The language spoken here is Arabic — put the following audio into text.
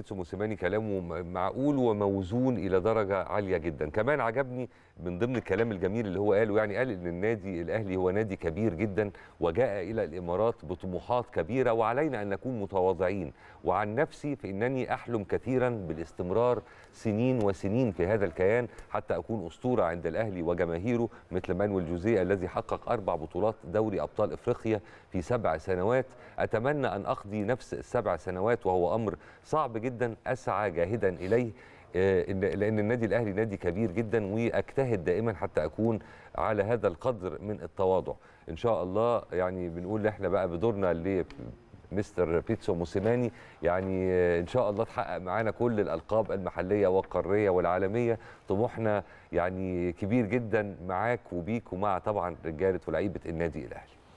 بيتسو موسيماني كلامه معقول وموزون الى درجه عاليه جدا كمان عجبني من ضمن الكلام الجميل اللي هو قاله يعني قال ان النادي الاهلي هو نادي كبير جدا وجاء الى الامارات بطموحات كبيره وعلينا ان نكون متواضعين وعن نفسي فانني احلم كثيرا بالاستمرار سنين وسنين في هذا الكيان حتى اكون اسطوره عند الاهلي وجماهيره مثل مانويل جوزيه الذي حقق اربع بطولات دوري ابطال افريقيا في سبع سنوات اتمنى ان اقضي نفس السبع سنوات وهو امر صعب جدا جدا اسعى جاهدا اليه آه، لان النادي الاهلي نادي كبير جدا واجتهد دائما حتى اكون على هذا القدر من التواضع ان شاء الله يعني بنقول احنا بقى بدورنا اللي مستر بيتسو موسيماني يعني آه، ان شاء الله تحقق معانا كل الالقاب المحليه والقاريه والعالميه طموحنا يعني كبير جدا معاك وبيك ومع طبعا رجاله ولاعيبه النادي الاهلي